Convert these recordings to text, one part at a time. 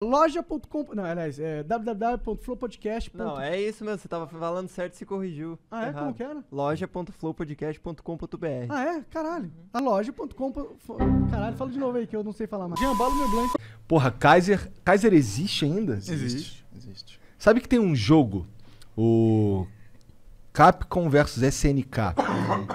Loja.com. Não, aliás, é www.flowpodcast.com. Não, é isso mesmo, você tava falando certo e se corrigiu. Ah, é? Errado. Como que era? Loja.flowpodcast.com.br. Ah, é? Caralho. A loja.com. Caralho, fala de novo aí que eu não sei falar mais. Jambalo meu blanco. Porra, Kaiser. Kaiser existe ainda? Existe. Existe. Sabe que tem um jogo, o Capcom vs SNK.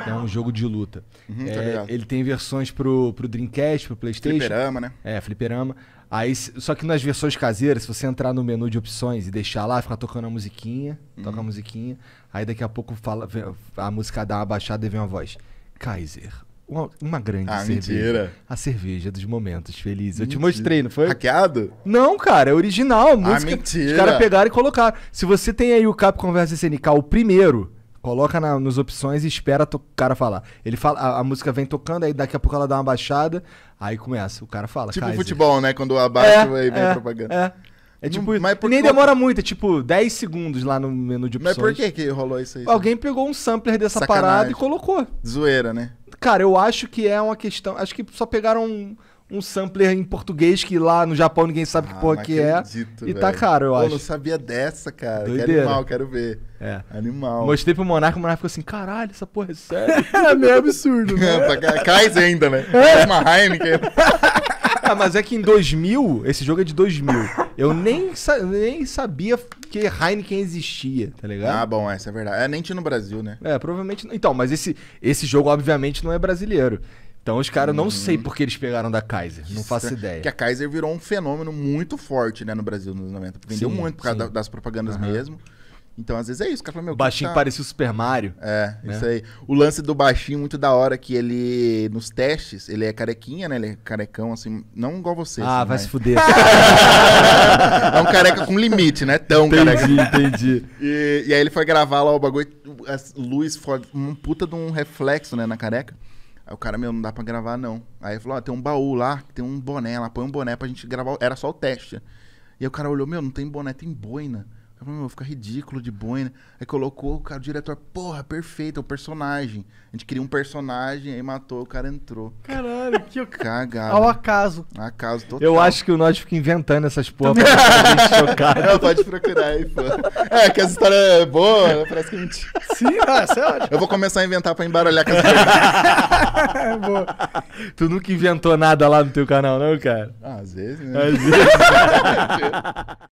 é um jogo de luta. Uhum, é, ele tem versões pro, pro Dreamcast, pro Playstation. Fliperama, né? É, fliperama. Aí, só que nas versões caseiras, se você entrar no menu de opções e deixar lá, ficar tocando a musiquinha, uhum. toca a uhum. musiquinha, aí daqui a pouco fala, a música dá uma baixada e vem uma voz. Kaiser, uma, uma, grande ah, cerveja. Mentira. A cerveja dos momentos felizes. Mentira. Eu te mostrei, não foi? Hackeado? Não, cara, é original. A ah, música. Ah, mentira. Os caras pegaram e colocaram. Se você tem aí o Capcom vs SNK, o primeiro, Coloca na, nos opções e espera o cara falar. Ele fala, a, a, música vem tocando, aí daqui a pouco ela dá uma baixada, aí começa, o cara fala. Tipo Kaiser. futebol, né? Quando abaixa é, aí vem é, a propaganda. É. É tipo, não, nem demora muito, é tipo 10 segundos lá no menu de opções. Mas por que, que rolou isso aí? Alguém pegou um sampler dessa Sacanagem. parada e colocou. Zoeira, né? Cara, eu acho que é uma questão. Acho que só pegaram um sampler em português que lá no Japão ninguém sabe ah, que porra que é. e tá caro, eu Pô, acho. Eu não sabia dessa, cara. Doideira. Que animal, quero ver. É. Animal. Mostrei pro Monarca, o Monarca ficou assim, caralho, essa porra é séria. é meio absurdo, né? Cais ainda, né? É uma Heineken. Ah, mas é que em 2000, esse jogo é de 2000. Eu nem, sa nem sabia que Heineken existia, tá ligado? Ah, bom, essa é verdade. É, nem tinha no Brasil, né? É, provavelmente não. Então, mas esse, esse jogo, obviamente, não é brasileiro. Então os caras, não sei uhum. por que eles pegaram da Kaiser, não faço Estran... ideia. Que a Kaiser virou um fenômeno muito forte, né, no Brasil nos 90. Vendeu sim, muito por causa da, das propagandas uhum. mesmo. Então, às vezes é isso. O cara fala, meu, baixinho tá... parecia o Super Mario. É, né? isso aí. O lance do baixinho, muito da hora, que ele, nos testes, ele é carequinha, né? Ele é carecão, assim, não igual você. Ah, assim, vai mas... se fuder. é um careca com limite, né? Tão entendi, careca. Entendi, e, e aí ele foi gravar lá o bagulho, a luz, foi um puta de um reflexo, né, na careca. Aí o cara, meu, não dá pra gravar não. Aí ele falou, ó, tem um baú lá, tem um boné lá, põe um boné pra gente gravar. Era só o teste. E aí o cara olhou, meu, não tem boné, tem boina. Eu falei, meu, fica ridículo de boina. Aí colocou o cara, o diretor, porra, perfeito, é o personagem. A gente queria um personagem, aí matou, o cara entrou. Caralho, que cagado. Ao acaso. Acaso total. Eu acho que o Nod fica inventando essas porra pra gente chocado. Não, pode procurar aí, pô. É, que essa história é boa, né, parece que a gente. Sim, essa é ótimo. Eu vou começar a inventar pra embaralhar com as é boa. Tu nunca inventou nada lá no teu canal, não, cara? Ah, às vezes, né? Às vezes.